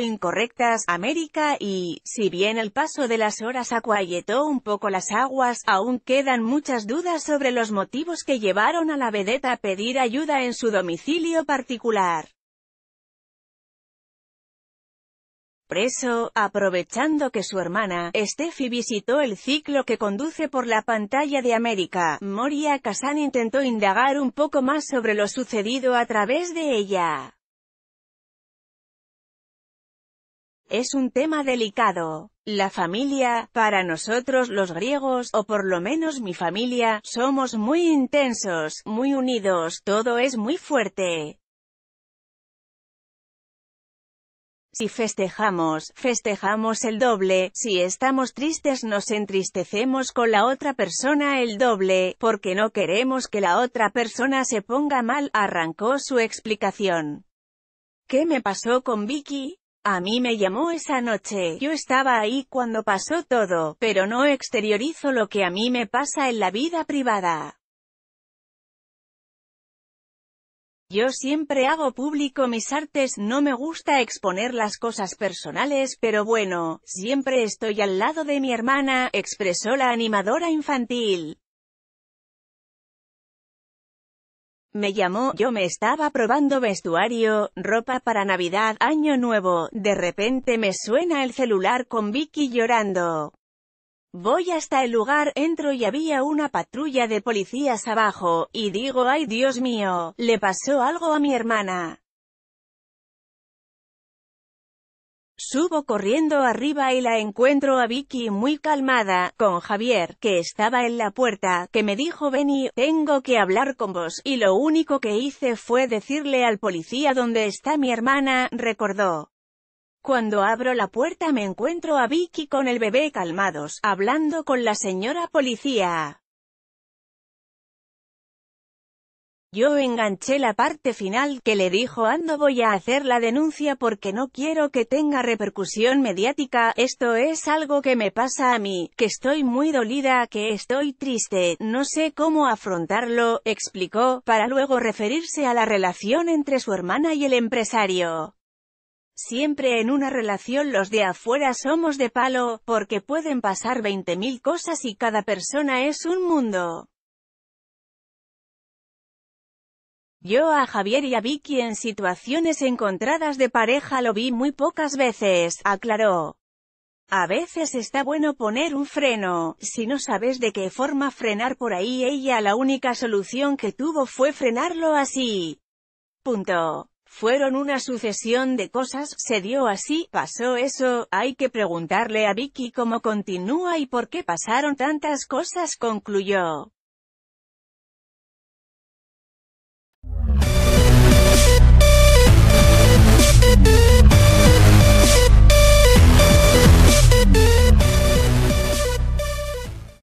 incorrectas, América y, si bien el paso de las horas acuayetó un poco las aguas, aún quedan muchas dudas sobre los motivos que llevaron a la vedeta a pedir ayuda en su domicilio particular. preso, aprovechando que su hermana, Steffi visitó el ciclo que conduce por la pantalla de América, Moria Kazan intentó indagar un poco más sobre lo sucedido a través de ella. Es un tema delicado. La familia, para nosotros los griegos, o por lo menos mi familia, somos muy intensos, muy unidos, todo es muy fuerte. Si festejamos, festejamos el doble, si estamos tristes nos entristecemos con la otra persona el doble, porque no queremos que la otra persona se ponga mal, arrancó su explicación. ¿Qué me pasó con Vicky? A mí me llamó esa noche, yo estaba ahí cuando pasó todo, pero no exteriorizo lo que a mí me pasa en la vida privada. Yo siempre hago público mis artes, no me gusta exponer las cosas personales, pero bueno, siempre estoy al lado de mi hermana, expresó la animadora infantil. Me llamó, yo me estaba probando vestuario, ropa para Navidad, Año Nuevo, de repente me suena el celular con Vicky llorando. Voy hasta el lugar, entro y había una patrulla de policías abajo, y digo ay Dios mío, le pasó algo a mi hermana. Subo corriendo arriba y la encuentro a Vicky muy calmada, con Javier, que estaba en la puerta, que me dijo Benny, tengo que hablar con vos, y lo único que hice fue decirle al policía dónde está mi hermana, recordó. Cuando abro la puerta me encuentro a Vicky con el bebé calmados, hablando con la señora policía. Yo enganché la parte final que le dijo Ando voy a hacer la denuncia porque no quiero que tenga repercusión mediática, esto es algo que me pasa a mí, que estoy muy dolida, que estoy triste, no sé cómo afrontarlo, explicó, para luego referirse a la relación entre su hermana y el empresario. Siempre en una relación los de afuera somos de palo, porque pueden pasar 20.000 cosas y cada persona es un mundo. Yo a Javier y a Vicky en situaciones encontradas de pareja lo vi muy pocas veces, aclaró. A veces está bueno poner un freno, si no sabes de qué forma frenar por ahí ella la única solución que tuvo fue frenarlo así. Punto. Fueron una sucesión de cosas, se dio así, pasó eso, hay que preguntarle a Vicky cómo continúa y por qué pasaron tantas cosas concluyó.